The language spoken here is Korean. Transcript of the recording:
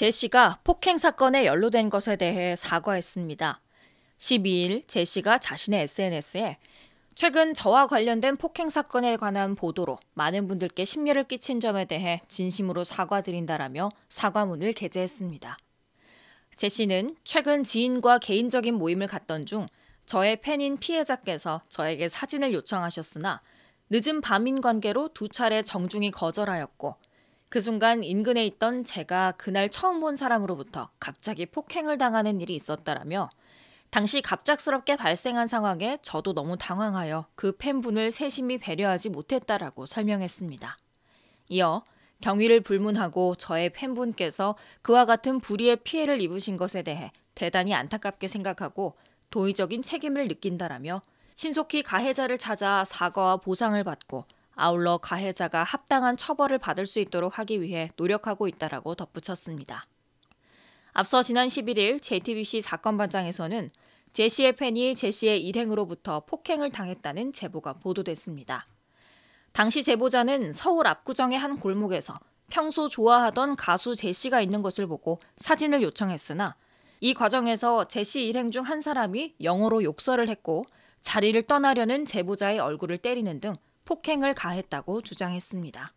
제시가 폭행 사건에 연루된 것에 대해 사과했습니다. 12일 제시가 자신의 SNS에 최근 저와 관련된 폭행 사건에 관한 보도로 많은 분들께 심려를 끼친 점에 대해 진심으로 사과드린다라며 사과문을 게재했습니다. 제시는 최근 지인과 개인적인 모임을 갔던 중 저의 팬인 피해자께서 저에게 사진을 요청하셨으나 늦은 밤인 관계로 두 차례 정중히 거절하였고 그 순간 인근에 있던 제가 그날 처음 본 사람으로부터 갑자기 폭행을 당하는 일이 있었다라며 당시 갑작스럽게 발생한 상황에 저도 너무 당황하여 그 팬분을 세심히 배려하지 못했다라고 설명했습니다. 이어 경위를 불문하고 저의 팬분께서 그와 같은 불의의 피해를 입으신 것에 대해 대단히 안타깝게 생각하고 도의적인 책임을 느낀다라며 신속히 가해자를 찾아 사과와 보상을 받고 아울러 가해자가 합당한 처벌을 받을 수 있도록 하기 위해 노력하고 있다라고 덧붙였습니다. 앞서 지난 11일 JTBC 사건 반장에서는 제시의 팬이 제시의 일행으로부터 폭행을 당했다는 제보가 보도됐습니다. 당시 제보자는 서울 압구정의 한 골목에서 평소 좋아하던 가수 제시가 있는 것을 보고 사진을 요청했으나 이 과정에서 제시 일행 중 한 사람이 영어로 욕설을 했고 자리를 떠나려는 제보자의 얼굴을 때리는 등 폭행을 가했다고 주장했습니다.